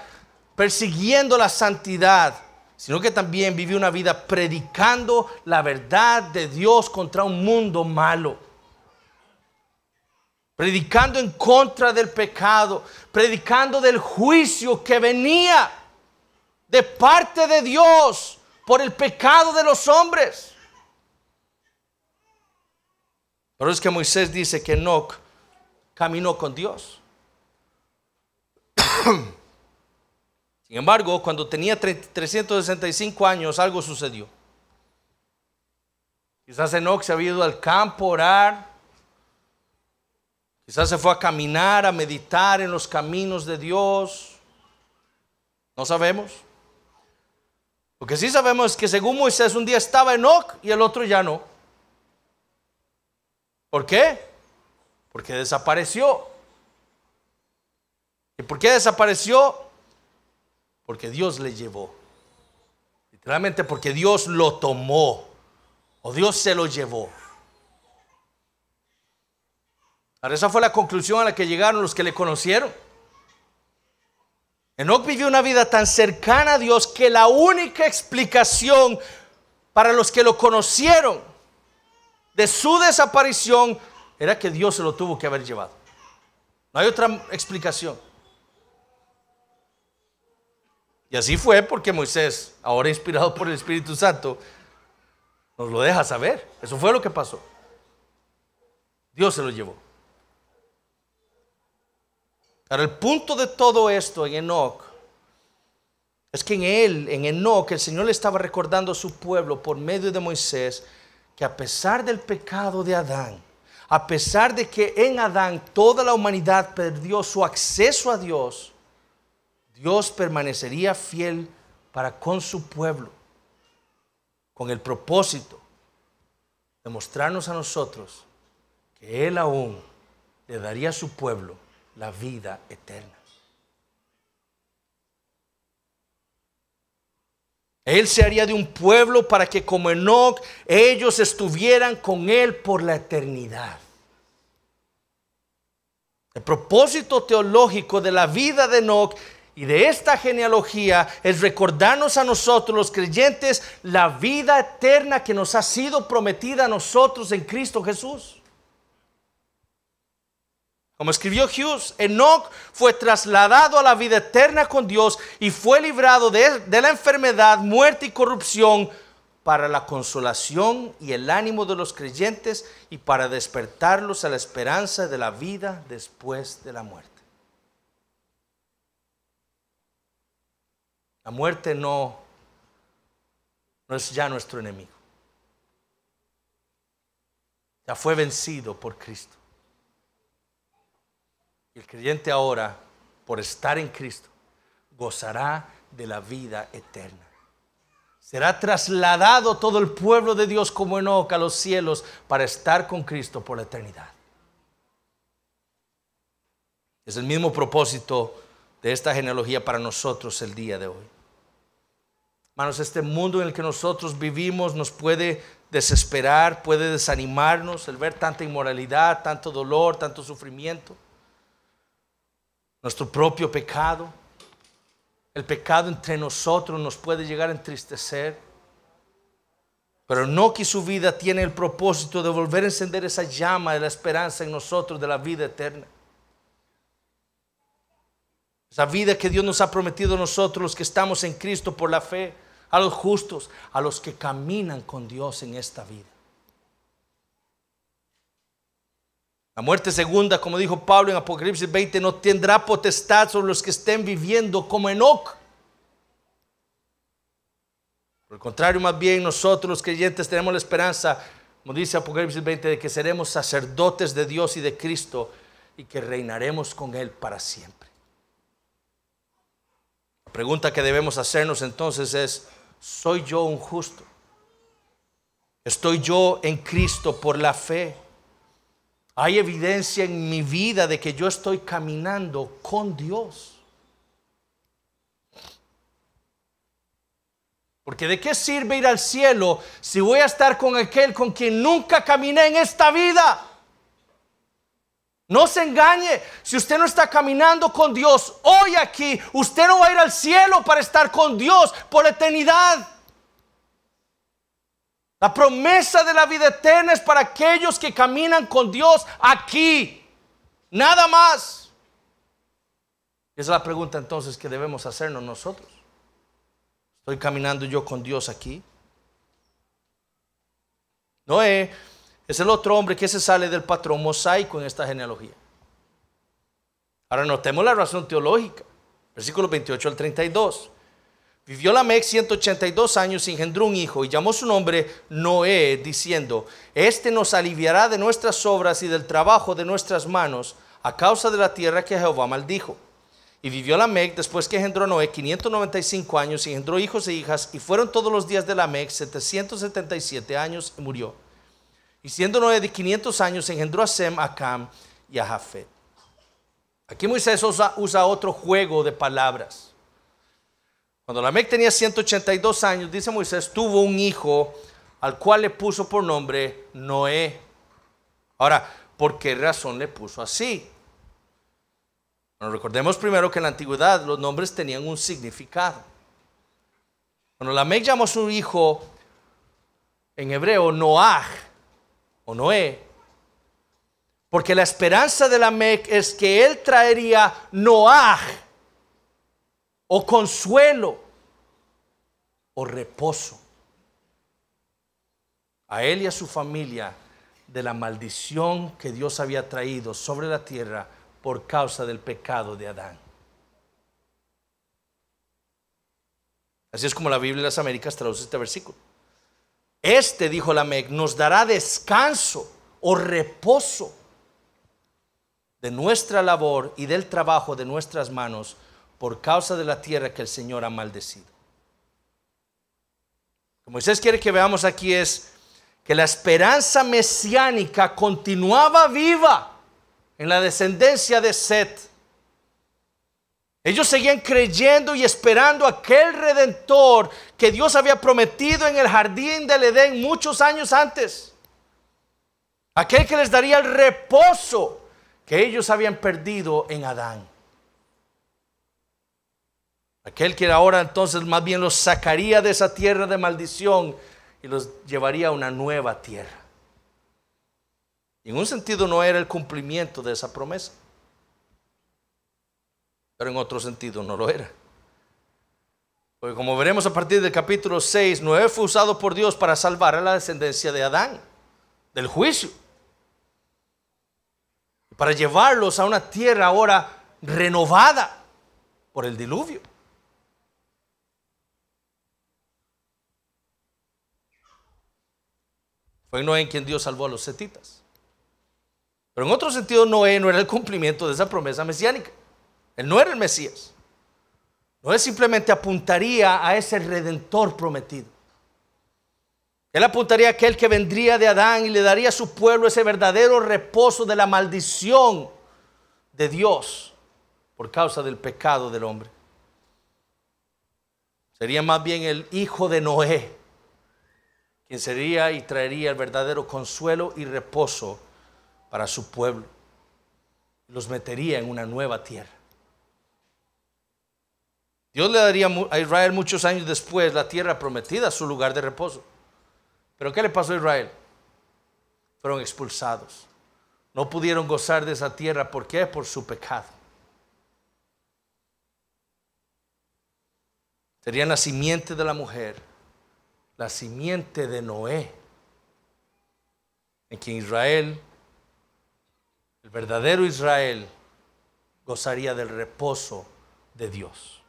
persiguiendo la santidad, sino que también vivió una vida predicando la verdad de Dios contra un mundo malo. Predicando en contra del pecado, predicando del juicio que venía de parte de Dios por el pecado de los hombres. Pero es que Moisés dice que Enoch caminó con Dios. Sin embargo, cuando tenía 365 años, algo sucedió. Quizás Enoch se había ido al campo a orar. Quizás se fue a caminar, a meditar en los caminos de Dios. No sabemos. Lo que sí sabemos es que según Moisés un día estaba Enoch y el otro ya no. ¿Por qué? Porque desapareció. ¿Y por qué desapareció? Porque Dios le llevó. Literalmente porque Dios lo tomó. O Dios se lo llevó. Ahora esa fue la conclusión a la que llegaron los que le conocieron. Enoch vivió una vida tan cercana a Dios que la única explicación para los que lo conocieron de su desaparición era que Dios se lo tuvo que haber llevado. No hay otra explicación. Y así fue porque Moisés, ahora inspirado por el Espíritu Santo, nos lo deja saber. Eso fue lo que pasó. Dios se lo llevó. Pero el punto de todo esto en Enoch es que en él, en Enoch, el Señor le estaba recordando a su pueblo por medio de Moisés que a pesar del pecado de Adán, a pesar de que en Adán toda la humanidad perdió su acceso a Dios, Dios permanecería fiel para con su pueblo, con el propósito de mostrarnos a nosotros que Él aún le daría a su pueblo la vida eterna. Él se haría de un pueblo para que como Enoch ellos estuvieran con Él por la eternidad. El propósito teológico de la vida de Enoch y de esta genealogía es recordarnos a nosotros los creyentes la vida eterna que nos ha sido prometida a nosotros en Cristo Jesús. Como escribió Hughes, Enoch fue trasladado a la vida eterna con Dios y fue librado de, de la enfermedad, muerte y corrupción para la consolación y el ánimo de los creyentes y para despertarlos a la esperanza de la vida después de la muerte. La muerte no, no es ya nuestro enemigo. Ya fue vencido por Cristo. el creyente ahora, por estar en Cristo, gozará de la vida eterna. Será trasladado todo el pueblo de Dios como Enoca a los cielos para estar con Cristo por la eternidad. Es el mismo propósito de esta genealogía para nosotros el día de hoy. Hermanos, este mundo en el que nosotros vivimos nos puede desesperar, puede desanimarnos el ver tanta inmoralidad, tanto dolor, tanto sufrimiento, nuestro propio pecado. El pecado entre nosotros nos puede llegar a entristecer. Pero no que su vida tiene el propósito de volver a encender esa llama de la esperanza en nosotros de la vida eterna. Esa vida que Dios nos ha prometido a nosotros los que estamos en Cristo por la fe a los justos, a los que caminan con Dios en esta vida. La muerte segunda, como dijo Pablo en Apocalipsis 20, no tendrá potestad sobre los que estén viviendo como Enoch. Por el contrario, más bien nosotros los creyentes tenemos la esperanza, como dice Apocalipsis 20, de que seremos sacerdotes de Dios y de Cristo y que reinaremos con Él para siempre. La pregunta que debemos hacernos entonces es, ¿soy yo un justo? ¿Estoy yo en Cristo por la fe? Hay evidencia en mi vida de que yo estoy caminando con Dios. Porque de qué sirve ir al cielo si voy a estar con aquel con quien nunca caminé en esta vida. No se engañe, si usted no está caminando con Dios hoy aquí, usted no va a ir al cielo para estar con Dios por eternidad. La promesa de la vida eterna es para aquellos que caminan con Dios aquí, nada más. Esa es la pregunta entonces que debemos hacernos nosotros. ¿Estoy caminando yo con Dios aquí? Noé es el otro hombre que se sale del patrón mosaico en esta genealogía. Ahora notemos la razón teológica. Versículo 28 al 32. Vivió Lamec 182 años y engendró un hijo y llamó su nombre Noé, diciendo, Este nos aliviará de nuestras obras y del trabajo de nuestras manos a causa de la tierra que Jehová maldijo. Y vivió Lamec después que engendró Noé 595 años y engendró hijos e hijas y fueron todos los días de Lamec 777 años y murió. Y siendo Noé de 500 años, engendró a Sem, a Cam y a Jafet. Aquí Moisés usa, otro juego de palabras. Cuando Lamec tenía 182 años, dice Moisés, tuvo un hijo al cual le puso por nombre Noé. Ahora, ¿por qué razón le puso así? Bueno, recordemos primero que en la antigüedad los nombres tenían un significado. Cuando Lamec llamó a su hijo en hebreo Noah o Noé, porque la esperanza de la Mec es que él traería Noah o consuelo o reposo a él y a su familia de la maldición que Dios había traído sobre la tierra por causa del pecado de Adán. Así es como la Biblia de las Américas traduce este versículo. Este, dijo la MEC: nos dará descanso o reposo de nuestra labor y del trabajo de nuestras manos por causa de la tierra que el Señor ha maldecido. Como Moisés quiere que veamos aquí es que la esperanza mesiánica continuaba viva en la descendencia de Seth ellos seguían creyendo y esperando aquel redentor que Dios había prometido en el jardín del Edén muchos años antes. Aquel que les daría el reposo que ellos habían perdido en Adán. Aquel que ahora entonces más bien los sacaría de esa tierra de maldición y los llevaría a una nueva tierra. en un sentido no era el cumplimiento de esa promesa pero en otro sentido no lo era. Porque como veremos a partir del capítulo 6, Noé fue usado por Dios para salvar a la descendencia de Adán del juicio. Para llevarlos a una tierra ahora renovada por el diluvio. Fue Noé en quien Dios salvó a los setitas. Pero en otro sentido, Noé no era el cumplimiento de esa promesa mesiánica. Él no era el Mesías. No, es simplemente apuntaría a ese redentor prometido. Él apuntaría a aquel que vendría de Adán y le daría a su pueblo ese verdadero reposo de la maldición de Dios por causa del pecado del hombre. Sería más bien el hijo de Noé, quien sería y traería el verdadero consuelo y reposo para su pueblo. Los metería en una nueva tierra. Dios le daría a Israel muchos años después la tierra prometida, su lugar de reposo. Pero ¿qué le pasó a Israel? Fueron expulsados. No pudieron gozar de esa tierra. ¿Por qué? Por su pecado. Sería la simiente de la mujer, la simiente de Noé, en quien Israel, el verdadero Israel, gozaría del reposo de Dios.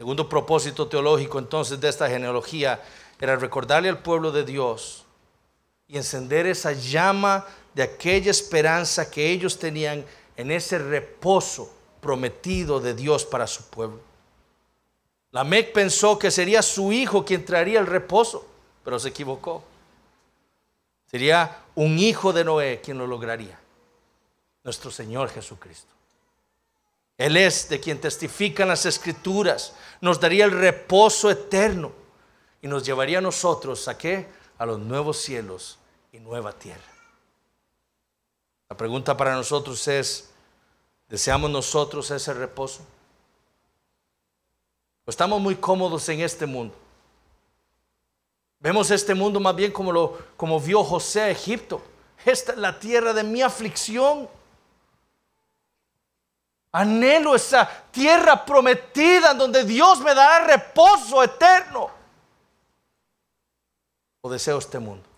Segundo propósito teológico entonces de esta genealogía era recordarle al pueblo de Dios y encender esa llama de aquella esperanza que ellos tenían en ese reposo prometido de Dios para su pueblo. Lamec pensó que sería su hijo quien traería el reposo, pero se equivocó. Sería un hijo de Noé quien lo lograría, nuestro Señor Jesucristo. Él es de quien testifican las escrituras, nos daría el reposo eterno y nos llevaría a nosotros a qué? A los nuevos cielos y nueva tierra. La pregunta para nosotros es, ¿deseamos nosotros ese reposo? estamos muy cómodos en este mundo? Vemos este mundo más bien como, lo, como vio José a Egipto. Esta es la tierra de mi aflicción. Anhelo esa tierra prometida en donde Dios me dará reposo eterno. O deseo este mundo.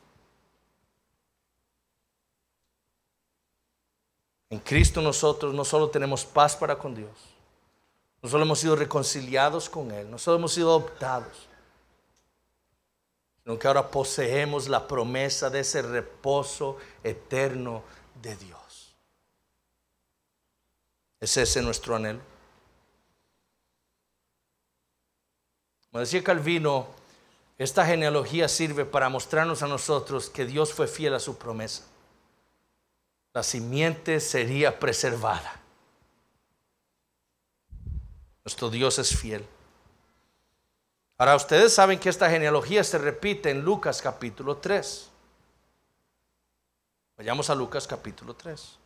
En Cristo nosotros no solo tenemos paz para con Dios, no solo hemos sido reconciliados con Él, no solo hemos sido adoptados, sino que ahora poseemos la promesa de ese reposo eterno de Dios. ¿Es ese nuestro anhelo? Como decía Calvino, esta genealogía sirve para mostrarnos a nosotros que Dios fue fiel a su promesa. La simiente sería preservada. Nuestro Dios es fiel. Ahora ustedes saben que esta genealogía se repite en Lucas capítulo 3. Vayamos a Lucas capítulo 3.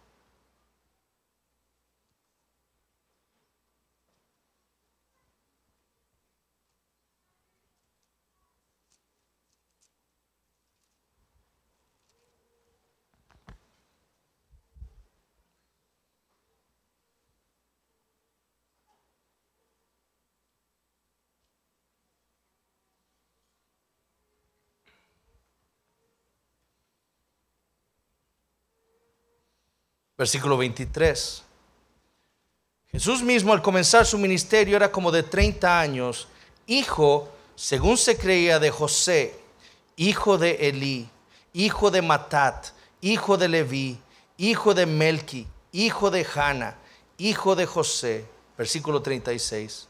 Versículo 23. Jesús mismo al comenzar su ministerio era como de 30 años, hijo, según se creía, de José, hijo de Elí, hijo de Matat, hijo de Leví, hijo de Melqui, hijo de Hanna, hijo de José, versículo 36,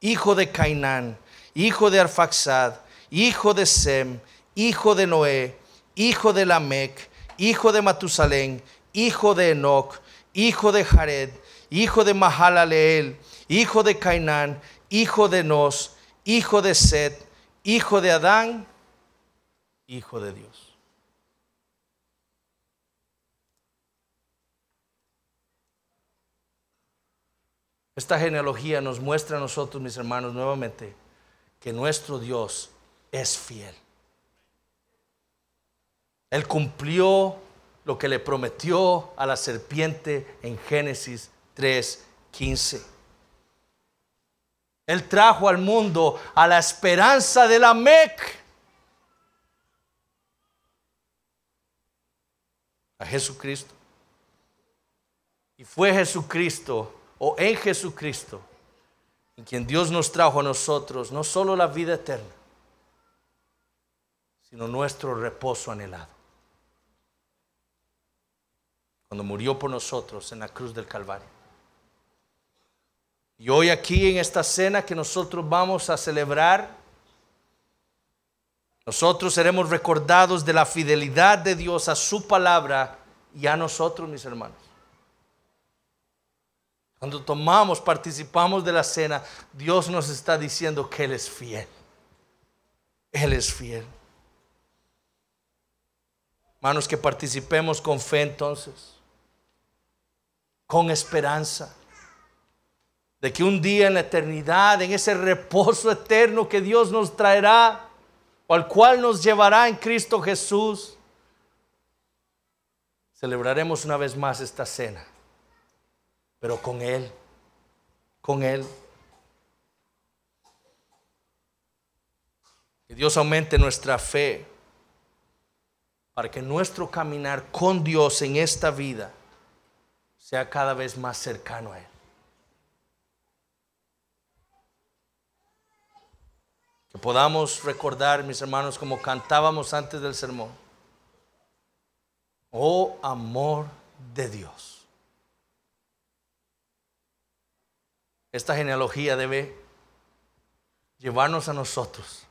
hijo de Cainán, hijo de Arfaxad, hijo de Sem, hijo de Noé, hijo de Lamec, hijo de Matusalén, hijo de Enoch, hijo de Jared, hijo de Mahalaleel, hijo de Cainán, hijo de Nos, hijo de Set, hijo de Adán, hijo de Dios. Esta genealogía nos muestra a nosotros, mis hermanos, nuevamente, que nuestro Dios es fiel. Él cumplió lo que le prometió a la serpiente en Génesis 3:15. Él trajo al mundo a la esperanza de la Mec. A Jesucristo. Y fue Jesucristo, o en Jesucristo, en quien Dios nos trajo a nosotros no solo la vida eterna, sino nuestro reposo anhelado cuando murió por nosotros en la cruz del Calvario. Y hoy aquí en esta cena que nosotros vamos a celebrar, nosotros seremos recordados de la fidelidad de Dios a su palabra y a nosotros, mis hermanos. Cuando tomamos, participamos de la cena, Dios nos está diciendo que Él es fiel. Él es fiel. Hermanos, que participemos con fe entonces con esperanza de que un día en la eternidad, en ese reposo eterno que Dios nos traerá, o al cual nos llevará en Cristo Jesús, celebraremos una vez más esta cena, pero con Él, con Él. Que Dios aumente nuestra fe para que nuestro caminar con Dios en esta vida sea cada vez más cercano a Él. Que podamos recordar, mis hermanos, como cantábamos antes del sermón. Oh amor de Dios. Esta genealogía debe llevarnos a nosotros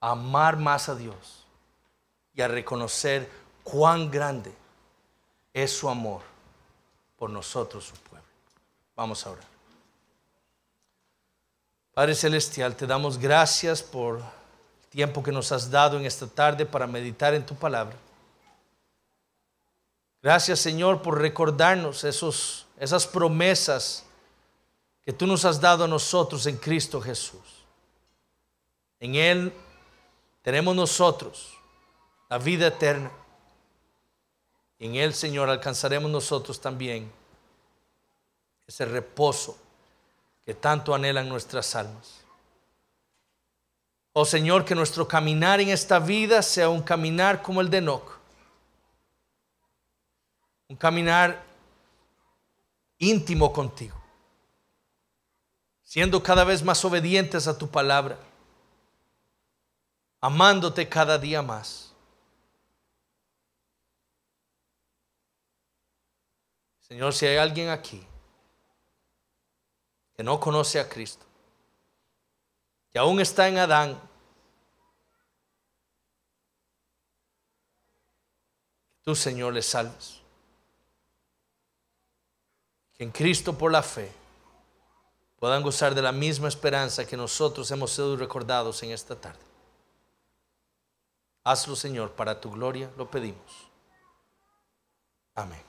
a amar más a Dios y a reconocer cuán grande es su amor por nosotros, su pueblo. Vamos a orar. Padre Celestial, te damos gracias por el tiempo que nos has dado en esta tarde para meditar en tu palabra. Gracias Señor por recordarnos esos, esas promesas que tú nos has dado a nosotros en Cristo Jesús. En Él tenemos nosotros la vida eterna en Él, Señor, alcanzaremos nosotros también ese reposo que tanto anhelan nuestras almas. Oh Señor, que nuestro caminar en esta vida sea un caminar como el de Enoch. Un caminar íntimo contigo. Siendo cada vez más obedientes a tu palabra. Amándote cada día más Señor, si hay alguien aquí que no conoce a Cristo, que aún está en Adán, tú, Señor, le salves. Que en Cristo por la fe puedan gozar de la misma esperanza que nosotros hemos sido recordados en esta tarde. Hazlo, Señor, para tu gloria lo pedimos. Amén.